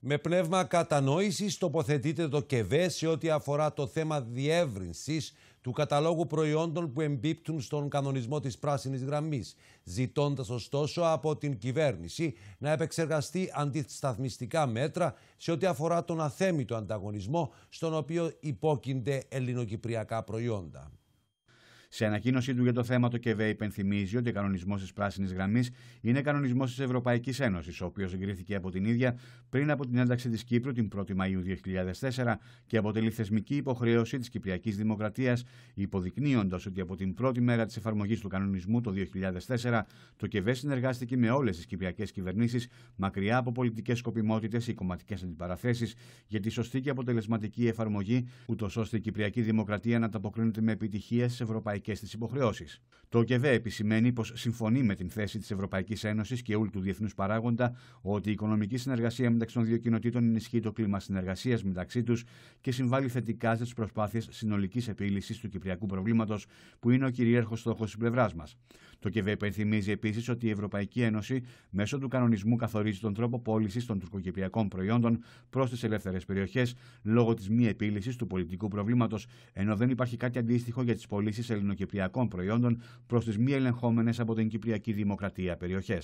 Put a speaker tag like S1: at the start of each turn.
S1: Με πνεύμα κατανόησης τοποθετείται το ΚΕΒΕ σε ό,τι αφορά το θέμα διεύρυνσης του καταλόγου προϊόντων που εμπίπτουν στον κανονισμό της πράσινης γραμμής, ζητώντας ωστόσο από την κυβέρνηση να επεξεργαστεί αντισταθμιστικά μέτρα σε ό,τι αφορά τον αθέμητο ανταγωνισμό στον οποίο υπόκεινται ελληνοκυπριακά προϊόντα.
S2: Σε ανακοίνωσή του για το θέμα το ΚΕΒΕ υπενθυμίζει ότι ο κανονισμός της πράσινης γραμμής είναι κανονισμός της Ευρωπαϊκής Ένωσης, ο οποίος εγκρίθηκε από την ίδια πριν από την ένταξη της Κύπρου την 1η Μαου 2004 και αποτελεί θεσμική υποχρέωση της Κυπριακής Δημοκρατίας, υποδεικνύοντας ότι από την πρώτη μέρα της εφαρμογής του κανονισμού το 2004 το ΚΕΒΕ συνεργάστηκε με όλες τις κυπριακές κυβερνήσεις μακριά από πολιτικές σκοπιμότητες ή κομματικές αντιπαραθέσεις για τη σωστή και αποτελεσματική εφαρμογή, ούτως ώστε η Κυπριακή Δημοκρατία να ανταποκρίνεται με επιτυχία στις ευρωπαϊκές ευρωπαϊκές της υποχρεώσεις. Το ΚΕΔΕ επισημαίνει πως συμφωνεί με την θέση της Ευρωπαϊκής Ένωσης και όλου του διεθνούς παράγοντα ότι η οικονομική συνεργασία μεταξύ των δύο κοινοτήτων ενισχύει το κλίμα συνεργασίας μεταξύ τους και συμβάλλει θετικά στις προσπάθειες συνολικής επίλυσης του κυπριακού προβλήματος, που είναι ο κυρίαρχος στόχος της πλευράς μας. Το ΚΕΒΕ υπενθυμίζει επίσης ότι η Ευρωπαϊκή Ένωση μέσω του κανονισμού καθορίζει τον τρόπο πώλησης των τουρκοκυπριακών προϊόντων προς τις ελεύθερες περιοχές λόγω της μη επίλυσης του πολιτικού προβλήματος, ενώ δεν υπάρχει κάτι αντίστοιχο για τις πωλήσεις ελληνοκυπριακών προϊόντων προς τις μη ελεγχόμενες από την Κυπριακή Δημοκρατία περιοχές.